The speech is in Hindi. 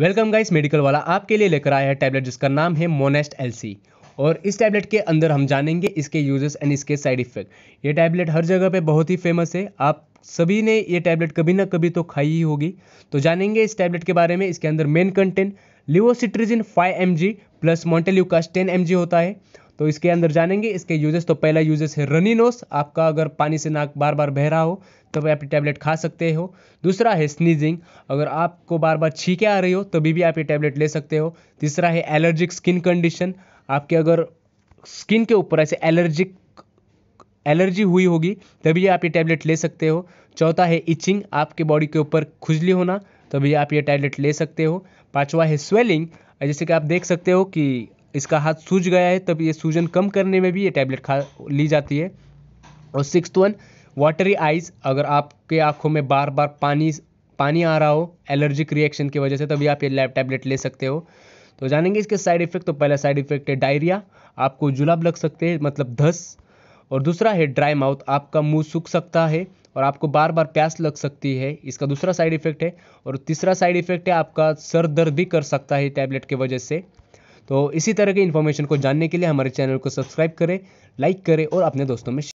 वेलकम गाइस मेडिकल वाला आपके लिए लेकर आया है टैबलेट जिसका नाम है मोनेस्ट एलसी और इस टैबलेट के अंदर हम जानेंगे इसके यूजेस एंड इसके साइड इफेक्ट ये टैबलेट हर जगह पे बहुत ही फेमस है आप सभी ने ये टैबलेट कभी ना कभी तो खाई ही होगी तो जानेंगे इस टैबलेट के बारे में इसके अंदर main content levocetirizine five M plus montelukast ten M होता है तो इसके अंदर जानेंगे इसके यूजेस तो पहला यूजेस है नोस आपका अगर पानी से नाक बार बार बह रहा हो तो आप ये टैबलेट खा सकते हो दूसरा है स्नीजिंग अगर आपको बार बार छीके आ रही हो तभी तो भी आप ये टैबलेट ले सकते हो तीसरा है एलर्जिक स्किन कंडीशन आपके अगर स्किन के ऊपर ऐसे एलर्जिक एलर्जी हुई होगी तभी आप ये टैबलेट ले सकते हो चौथा है इचिंग आपके बॉडी के ऊपर खुजली होना तभी आप ये टैबलेट ले सकते हो पांचवा है स्वेलिंग जैसे कि आप देख सकते हो कि इसका हाथ सूज गया है तब ये सूजन कम करने में भी ये टैबलेट खा ली जाती है और सिक्स वन वाटरी आइज अगर आपके आँखों में बार बार पानी पानी आ रहा हो एलर्जिक रिएक्शन की वजह से तभी आप ये लैब टैबलेट ले सकते हो तो जानेंगे इसके साइड इफेक्ट तो पहला साइड इफेक्ट है डायरिया आपको जुलाब लग सकते हैं मतलब धस और दूसरा है ड्राई माउथ आपका मुंह सूख सकता है और आपको बार बार प्यास लग सकती है इसका दूसरा साइड इफेक्ट है और तीसरा साइड इफेक्ट है आपका सर दर्द भी कर सकता है टैबलेट की वजह से तो इसी तरह की इन्फॉर्मेशन को जानने के लिए हमारे चैनल को सब्सक्राइब करें लाइक करें और अपने दोस्तों में